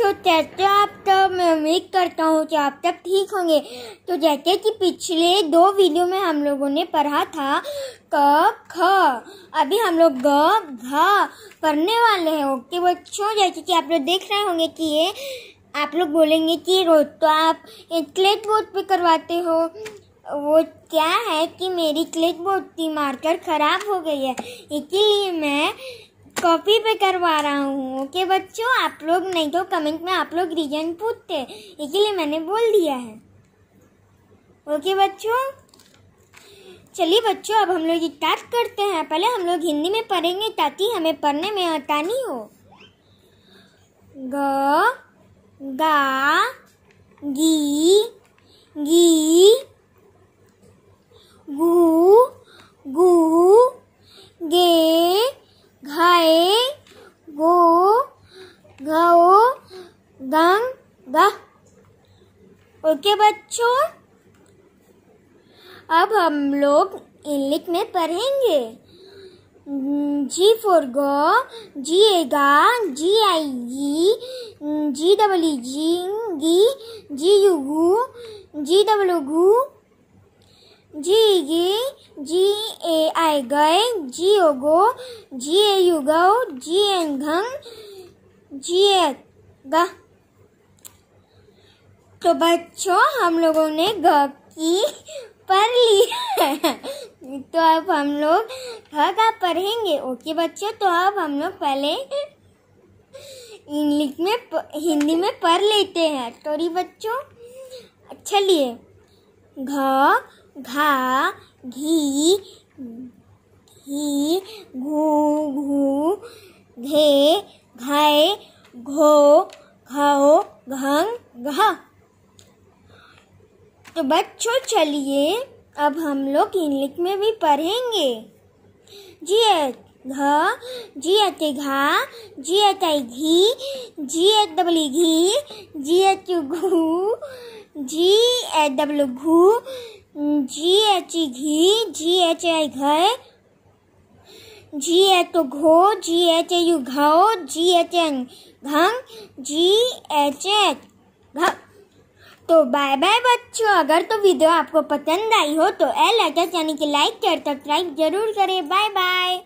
तो आप तब तो मैं उम्मीद करता हूँ कि आप तब ठीक होंगे तो जैसे कि पिछले दो वीडियो में हम लोगों ने पढ़ा था क ख अभी हम लोग ग घ पढ़ने वाले हैं ओके बच्चों जैसे कि आप लोग देख रहे होंगे कि ये आप लोग बोलेंगे कि रोज तो आप क्लेट बोर्ड पे करवाते हो वो क्या है कि मेरी क्लेट बोर्ड की मार्कर ख़राब हो गई है इसीलिए मैं कॉपी पे करवा रहा हूँ ओके बच्चों आप लोग नहीं तो कमेंट में आप लोग रीजन पूछते इसीलिए मैंने बोल दिया है ओके बच्चों चलिए बच्चों अब हम लोग स्टार्ट करते हैं पहले हम लोग हिंदी में पढ़ेंगे ताकि हमें पढ़ने में आसानी हो ग गा गी गी hae गो gao गंग गा ओके बच्चों अब हम लोग इंग्लिश में पढ़ेंगे जी for go ji एगा ji I ji ji W G गी जी यू गू जी डब्ल्यू गू जी गी जी ए आई गए जी ओ गो जी ए यू गो जी एन घंग जी ए ग तो बच्चों हम लोगों ने ग की पढ़ ली तो अब हम लोग घ का पढ़ेंगे ओके बच्चों तो अब हम लोग पहले इंग्लिश में हिंदी में पढ़ लेते हैं सॉरी तो बच्चों चलिए घ घा घी घी घू घू घे घाय घो घाओ घंग घा तो बच्चों चलिए अब हम लोग इंग्लिश में भी पढ़ेंगे जी घ जी अते घा जी अत घी जी एत डब्ल्यू घी जी एच घू जी एच डब्ल्यू घू जी एच तो घो G H A U go, G H N अं घंग, जी एच एच तो बाय बाय बच्चों अगर तो वीडियो आपको पसंद आई हो तो एल एच यानी कि लाइक कर सब्सक्राइब जरूर करें बाय बाय